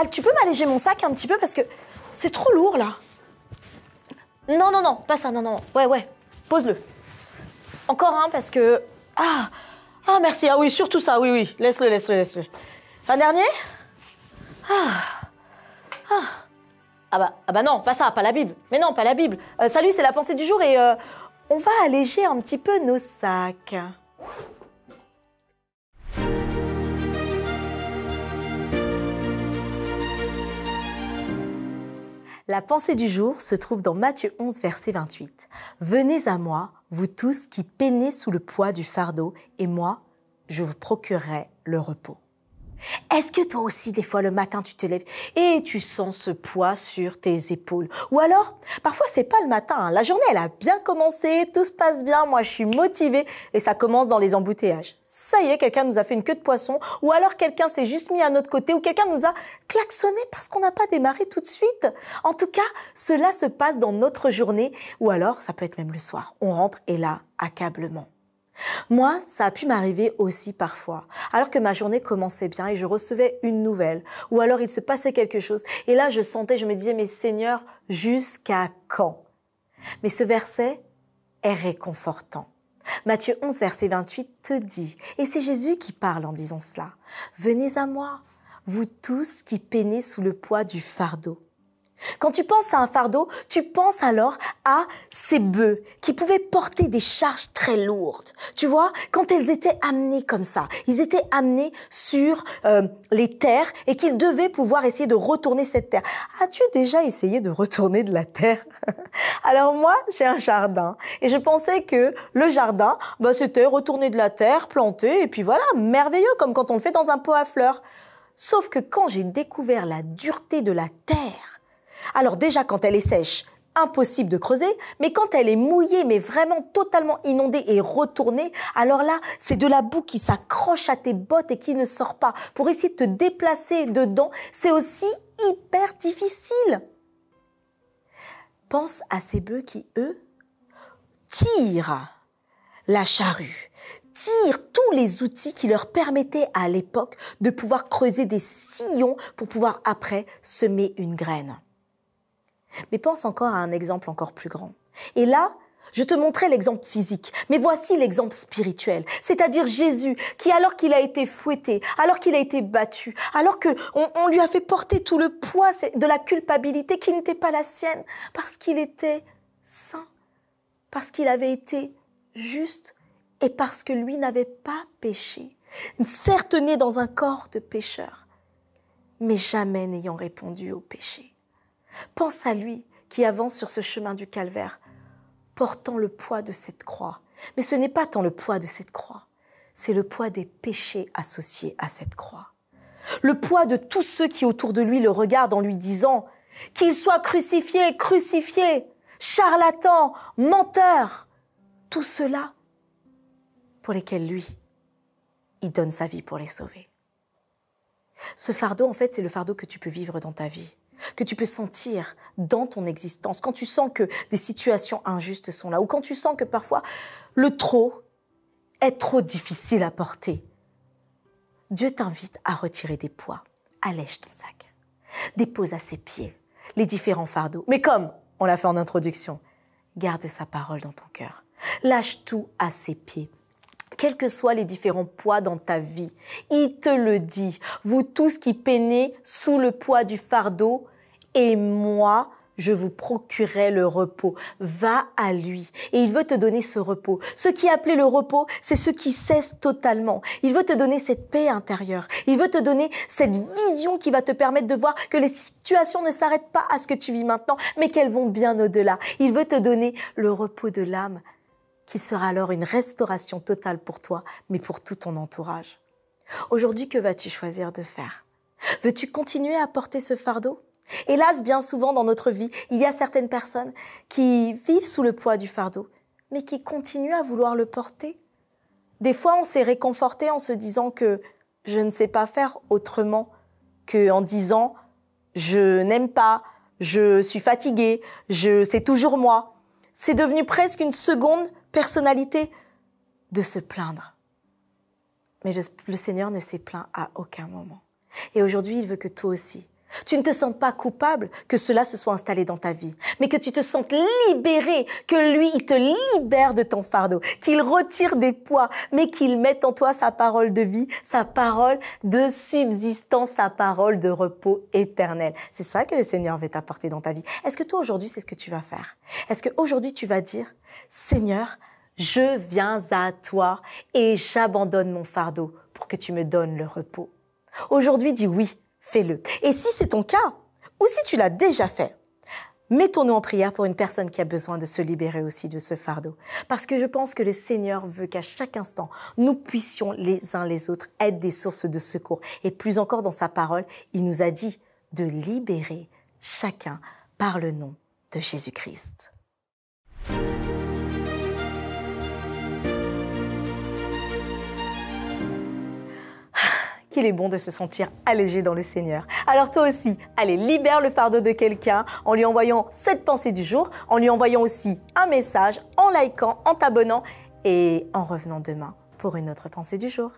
Ah, tu peux m'alléger mon sac un petit peu parce que c'est trop lourd là. Non, non, non, pas ça, non, non. Ouais, ouais, pose-le. Encore un parce que... Ah, ah, merci. Ah oui, surtout ça, oui, oui. Laisse-le, laisse-le, laisse-le. Un dernier ah. ah. Ah. bah, ah bah non, pas ça, pas la Bible. Mais non, pas la Bible. salut, euh, c'est la pensée du jour et euh, on va alléger un petit peu nos sacs. La pensée du jour se trouve dans Matthieu 11, verset 28. Venez à moi, vous tous qui peinez sous le poids du fardeau, et moi, je vous procurerai le repos. Est-ce que toi aussi, des fois, le matin, tu te lèves et tu sens ce poids sur tes épaules Ou alors, parfois, c'est pas le matin. Hein. La journée, elle a bien commencé, tout se passe bien, moi, je suis motivée et ça commence dans les embouteillages. Ça y est, quelqu'un nous a fait une queue de poisson ou alors quelqu'un s'est juste mis à notre côté ou quelqu'un nous a klaxonné parce qu'on n'a pas démarré tout de suite. En tout cas, cela se passe dans notre journée ou alors, ça peut être même le soir. On rentre et là, accablement. Moi, ça a pu m'arriver aussi parfois, alors que ma journée commençait bien et je recevais une nouvelle, ou alors il se passait quelque chose, et là je sentais, je me disais, mais Seigneur, jusqu'à quand Mais ce verset est réconfortant. Matthieu 11, verset 28 te dit, et c'est Jésus qui parle en disant cela, Venez à moi, vous tous qui peinez sous le poids du fardeau, quand tu penses à un fardeau, tu penses alors à ces bœufs qui pouvaient porter des charges très lourdes. Tu vois, quand elles étaient amenées comme ça, ils étaient amenés sur euh, les terres et qu'ils devaient pouvoir essayer de retourner cette terre. As-tu déjà essayé de retourner de la terre Alors moi, j'ai un jardin et je pensais que le jardin, bah, c'était retourner de la terre, planter et puis voilà, merveilleux comme quand on le fait dans un pot à fleurs. Sauf que quand j'ai découvert la dureté de la terre, alors déjà, quand elle est sèche, impossible de creuser, mais quand elle est mouillée, mais vraiment totalement inondée et retournée, alors là, c'est de la boue qui s'accroche à tes bottes et qui ne sort pas. Pour essayer de te déplacer dedans, c'est aussi hyper difficile. Pense à ces bœufs qui, eux, tirent la charrue, tirent tous les outils qui leur permettaient à l'époque de pouvoir creuser des sillons pour pouvoir après semer une graine. Mais pense encore à un exemple encore plus grand. Et là, je te montrais l'exemple physique, mais voici l'exemple spirituel, c'est-à-dire Jésus, qui alors qu'il a été fouetté, alors qu'il a été battu, alors que lui a fait porter tout le poids de la culpabilité qui n'était pas la sienne, parce qu'il était saint, parce qu'il avait été juste et parce que lui n'avait pas péché, certes né dans un corps de pécheur, mais jamais n'ayant répondu au péché. Pense à lui qui avance sur ce chemin du calvaire, portant le poids de cette croix. Mais ce n'est pas tant le poids de cette croix, c'est le poids des péchés associés à cette croix. Le poids de tous ceux qui autour de lui le regardent en lui disant qu'il soit crucifié, crucifié, charlatan, menteur. Tout cela pour lesquels lui, il donne sa vie pour les sauver. Ce fardeau, en fait, c'est le fardeau que tu peux vivre dans ta vie que tu peux sentir dans ton existence, quand tu sens que des situations injustes sont là, ou quand tu sens que parfois le trop est trop difficile à porter, Dieu t'invite à retirer des poids. Allège ton sac. Dépose à ses pieds les différents fardeaux. Mais comme on l'a fait en introduction, garde sa parole dans ton cœur. Lâche tout à ses pieds quels que soient les différents poids dans ta vie. Il te le dit. Vous tous qui peinez sous le poids du fardeau, et moi, je vous procurerai le repos. Va à lui. Et il veut te donner ce repos. Ce qui est appelé le repos, c'est ce qui cesse totalement. Il veut te donner cette paix intérieure. Il veut te donner cette vision qui va te permettre de voir que les situations ne s'arrêtent pas à ce que tu vis maintenant, mais qu'elles vont bien au-delà. Il veut te donner le repos de l'âme, qui sera alors une restauration totale pour toi, mais pour tout ton entourage. Aujourd'hui, que vas-tu choisir de faire Veux-tu continuer à porter ce fardeau Hélas, bien souvent dans notre vie, il y a certaines personnes qui vivent sous le poids du fardeau, mais qui continuent à vouloir le porter. Des fois, on s'est réconforté en se disant que je ne sais pas faire autrement, que en disant je n'aime pas, je suis fatiguée, je c'est toujours moi. C'est devenu presque une seconde personnalité de se plaindre. Mais le, le Seigneur ne s'est plaint à aucun moment. Et aujourd'hui, il veut que toi aussi, tu ne te sens pas coupable que cela se soit installé dans ta vie, mais que tu te sentes libéré, que lui, il te libère de ton fardeau, qu'il retire des poids, mais qu'il mette en toi sa parole de vie, sa parole de subsistance, sa parole de repos éternel. C'est ça que le Seigneur va t'apporter dans ta vie. Est-ce que toi, aujourd'hui, c'est ce que tu vas faire Est-ce qu'aujourd'hui, tu vas dire, Seigneur, je viens à toi et j'abandonne mon fardeau pour que tu me donnes le repos Aujourd'hui, dis oui fais-le. Et si c'est ton cas, ou si tu l'as déjà fait, mettons-nous en prière pour une personne qui a besoin de se libérer aussi de ce fardeau. Parce que je pense que le Seigneur veut qu'à chaque instant, nous puissions les uns les autres être des sources de secours. Et plus encore dans sa parole, il nous a dit de libérer chacun par le nom de Jésus-Christ. il est bon de se sentir allégé dans le Seigneur. Alors toi aussi, allez, libère le fardeau de quelqu'un en lui envoyant cette pensée du jour, en lui envoyant aussi un message, en likant, en t'abonnant et en revenant demain pour une autre pensée du jour.